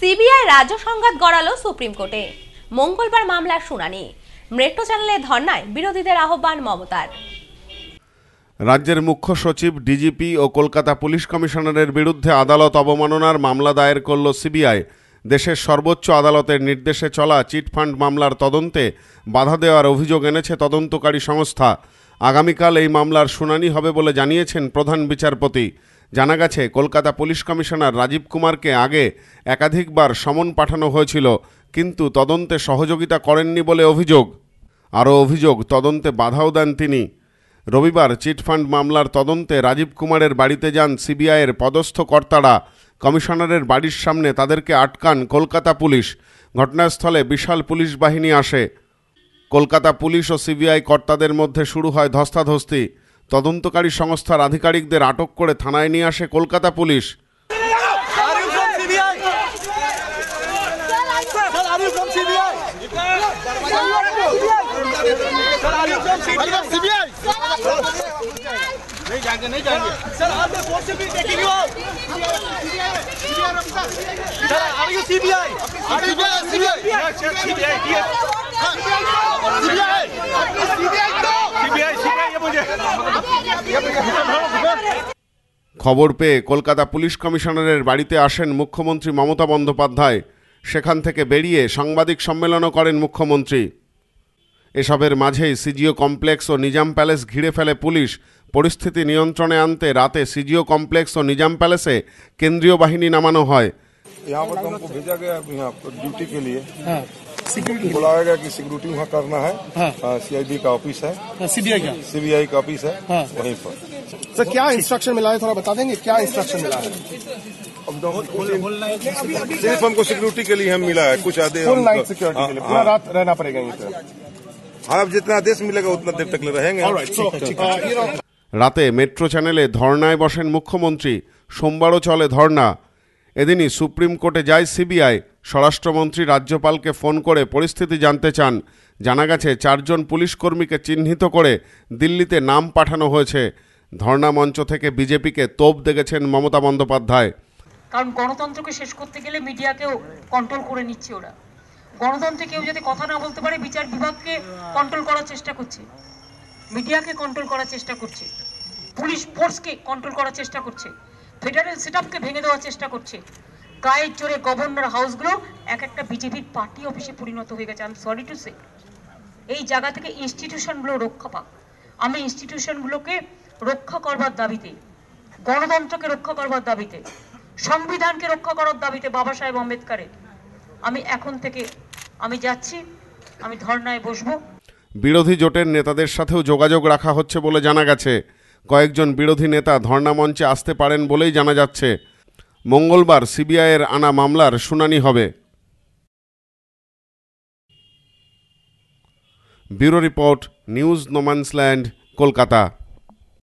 CBI রাজ্য সংঘাত গড়ালো supreme কোর্টে মঙ্গলবার মামলার শুনানি মেট্রো চ্যানেলে ধর্নায় বিরোধীদের আহ্বান মমতার রাজ্যের মুখ্য সচিব ডিজিপি ও কলকাতা পুলিশ কমিশনারের বিরুদ্ধে আদালত অবমাননার মামলা দায়ের করল সিবিআই দেশের সর্বোচ্চ আদালতের নির্দেশে চলা চিটফান্ড মামলার তদন্তে বাধা দেওয়ার অভিযোগ এনেছে তদন্তকারী সংস্থা আগামীকাল এই মামলার শুনানি হবে বলে জানিয়েছেন প্রধান বিচারপতি জানা গেছে কলকাতা পুলিশ কমিশনার রাজীব কুমারকে আগে একাধিকবার সমন পাঠানো হয়েছিল কিন্তু তদন্তে সহযোগিতা করেননি বলে অভিযোগ আরও অভিযোগ তদন্তে বাধাও দেন তিনি রবিবার চিটফান্ড মামলার তদন্তে রাজীব কুমারের বাড়িতে যান সিবিআইয়ের পদস্থ কর্তারা কমিশনারের বাড়ির সামনে তাদেরকে আটকান কলকাতা পুলিশ ঘটনাস্থলে বিশাল পুলিশ বাহিনী আসে কলকাতা পুলিশ ও সিবিআই কর্তাদের মধ্যে শুরু হয় ধস্তাধস্তি তদন্তকারী সংস্থার আধিকারিকদের আটক করে থানায় নিয়ে আসে কলকাতা পুলিশ খবর পেয়ে কলকাতা পুলিশ কমিশনারের বাড়িতে আসেন মুখ্যমন্ত্রী মমতা বন্দ্যোপাধ্যায় সেখান থেকে বেরিয়ে সাংবাদিক সম্মেলনও করেন মুখ্যমন্ত্রী এসবের মাঝেই সিজিও কমপ্লেক্স ও নিজাম প্যালেস ঘিরে ফেলে পুলিশ পরিস্থিতি নিয়ন্ত্রণে আনতে রাতে সিজিও কমপ্লেক্স ও নিজাম প্যালেসে কেন্দ্রীয় বাহিনী নামানো হয় सिक्योरिटी बुलाया गया कि सिक्योरिटी वहाँ करना है सीआईडी हाँ। हाँ, का ऑफिस है सीबीआई हाँ, का सीबीआई का ऑफिस है वहीं पर सर क्या इंस्ट्रक्शन मिला है थोड़ा बता देंगे क्या इंस्ट्रक्शन मिला है तो सिर्फ हमको सिक्योरिटी के लिए हम मिला है कुछ आदेश फुल नाइट सिक्योरिटी के लिए पूरा रात रहना पड़ेगा यहीं पर आप जितना आदेश मिलेगा उतना देर तक रहेंगे রাতে মেট্রো চ্যানেলে ধর্নায় বসেন মুখ্যমন্ত্রী সোমবারও চলে ধর্না এদিনই সুপ্রিম কোর্টে যায় সিবিআই স্বরাষ্ট্রমন্ত্রী রাজ্যপালকে ফোন করে পরিস্থিতি জানতে চান জানা গেছে চারজন পুলিশকর্মীকে চিহ্নিত করে দিল্লিতে নাম পাঠানো হয়েছে ধর্ণা মঞ্চ থেকে বিজেপিকে তোপ দেখেছেন মমতা বন্দ্যোপাধ্যায় কারণ গণতন্ত্রকে শেষ করতে গেলে মিডিয়াকেও কন্ট্রোল করে নিচ্ছে ওরা গণতন্ত্রে কেউ যদি কথা না বলতে পারে বিচার বিভাগকে কন্ট্রোল করার চেষ্টা করছে মিডিয়াকে কন্ট্রোল করার চেষ্টা করছে পুলিশ ফোর্সকে কন্ট্রোল করার চেষ্টা করছে ফেডারেল সেট ভেঙে দেওয়ার চেষ্টা করছে গায়ের জোরে গভর্নর হাউসগুলো এক একটা বিজেপির পার্টি অফিসে পরিণত হয়ে গেছে আমি সরি টু সে এই জায়গা থেকে ইনস্টিটিউশনগুলো রক্ষা পাক আমি ইনস্টিটিউশনগুলোকে রক্ষা করবার দাবিতে গণতন্ত্রকে রক্ষা করবার দাবিতে সংবিধানকে রক্ষা করার দাবিতে বাবা সাহেব আম্বেদকারের আমি এখন থেকে আমি যাচ্ছি আমি ধর্নায় বসবো বিরোধী জোটের নেতাদের সাথেও যোগাযোগ রাখা হচ্ছে বলে জানা গেছে কয়েকজন বিরোধী নেতা ধর্ণামঞ্চে আসতে পারেন বলেই জানা যাচ্ছে মঙ্গলবার সিবিআইয়ের আনা মামলার শুনানি হবে bureau report news no man's land Kolkata